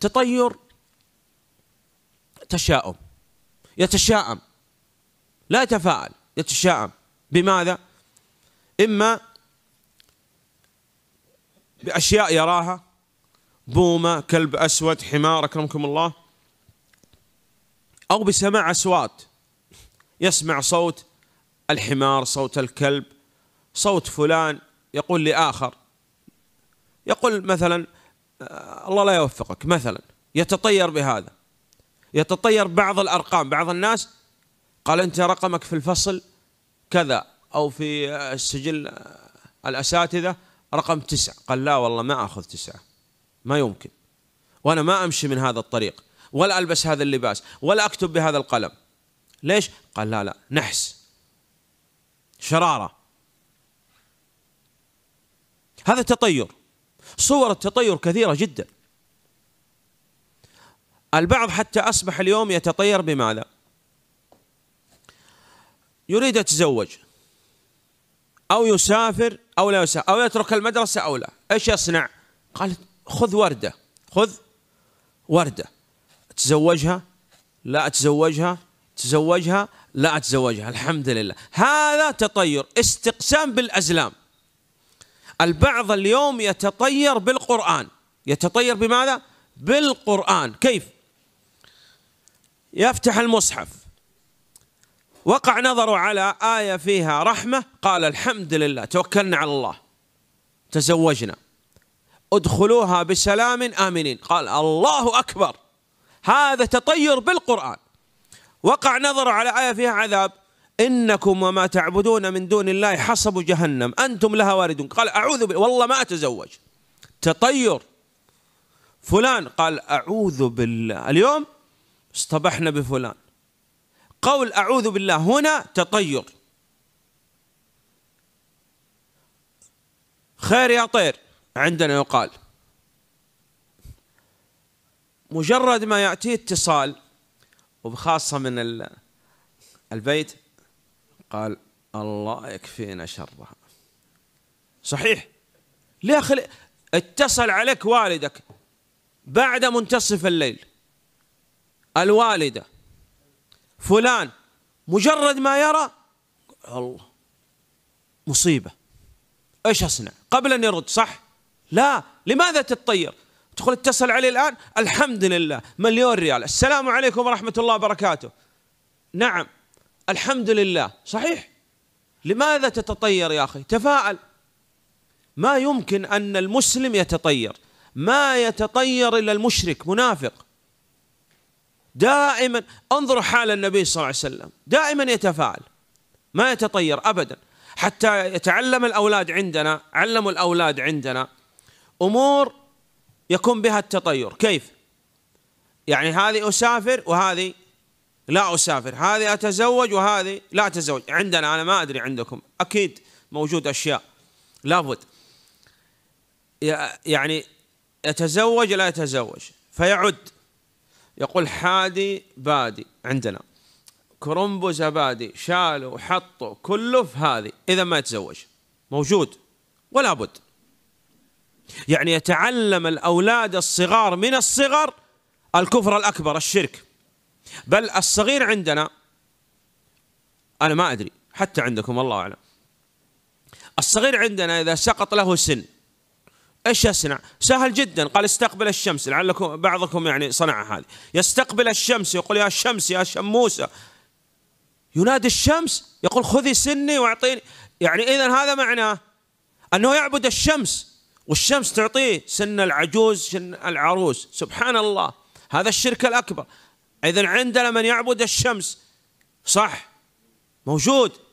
تطير تشاؤم يتشاءم لا يتفاءل يتشاءم بماذا؟ إما بأشياء يراها بومة كلب أسود حمار أكرمكم الله أو بسماع أصوات يسمع صوت الحمار صوت الكلب صوت فلان يقول لآخر يقول مثلا آه، الله لا يوفقك مثلا يتطير بهذا يتطير بعض الارقام بعض الناس قال انت رقمك في الفصل كذا او في السجل آه، الاساتذه رقم تسعة قال لا والله ما اخذ تسعة ما يمكن وانا ما امشي من هذا الطريق ولا البس هذا اللباس ولا اكتب بهذا القلم ليش؟ قال لا لا نحس شراره هذا تطير صور التطير كثيرة جدا البعض حتى أصبح اليوم يتطير بماذا يريد يتزوج أو يسافر أو لا يسافر أو يترك المدرسة أو لا إيش يصنع قال خذ وردة خذ وردة تزوجها لا أتزوجها تزوجها لا أتزوجها الحمد لله هذا تطير استقسام بالأزلام البعض اليوم يتطير بالقرآن يتطير بماذا؟ بالقرآن كيف؟ يفتح المصحف وقع نظره على آية فيها رحمة قال الحمد لله توكلنا على الله تزوجنا ادخلوها بسلام آمنين قال الله أكبر هذا تطير بالقرآن وقع نظره على آية فيها عذاب إنكم وما تعبدون من دون الله حصب جهنم أنتم لها واردون قال أعوذ بالله والله ما أتزوج تطير فلان قال أعوذ بالله اليوم اصطبحنا بفلان قول أعوذ بالله هنا تطير خير يا طير عندنا يقال مجرد ما يأتي اتصال وبخاصة من البيت قال الله يكفينا شرها صحيح ليه أخي اتصل عليك والدك بعد منتصف الليل الوالدة فلان مجرد ما يرى الله مصيبة ايش اصنع؟ قبل ان يرد صح؟ لا لماذا تتطير؟ تقول اتصل علي الان الحمد لله مليون ريال السلام عليكم ورحمة الله وبركاته نعم الحمد لله صحيح لماذا تتطير يا أخي تفاعل ما يمكن أن المسلم يتطير ما يتطير إلا المشرك منافق دائما انظروا حال النبي صلى الله عليه وسلم دائما يتفاعل ما يتطير أبدا حتى يتعلم الأولاد عندنا علموا الأولاد عندنا أمور يكون بها التطير كيف يعني هذه أسافر وهذه لا أسافر هذه أتزوج وهذه لا أتزوج عندنا أنا ما أدري عندكم أكيد موجود أشياء لابد يعني يتزوج لا يتزوج فيعد يقول حادي بادي عندنا كرنبو زبادي شالوا وحطوا كله في هذه إذا ما يتزوج موجود ولا بد يعني يتعلم الأولاد الصغار من الصغر الكفر الأكبر الشرك بل الصغير عندنا أنا ما أدري حتى عندكم الله أعلم الصغير عندنا إذا سقط له سن ايش يصنع؟ سهل جدا قال استقبل الشمس لعلكم بعضكم يعني صنع هذه يستقبل الشمس يقول يا شمس يا شموسه ينادي الشمس يقول خذي سني واعطيني يعني اذا هذا معناه انه يعبد الشمس والشمس تعطيه سن العجوز سن العروس سبحان الله هذا الشرك الاكبر إذن عندنا من يعبد الشمس صح موجود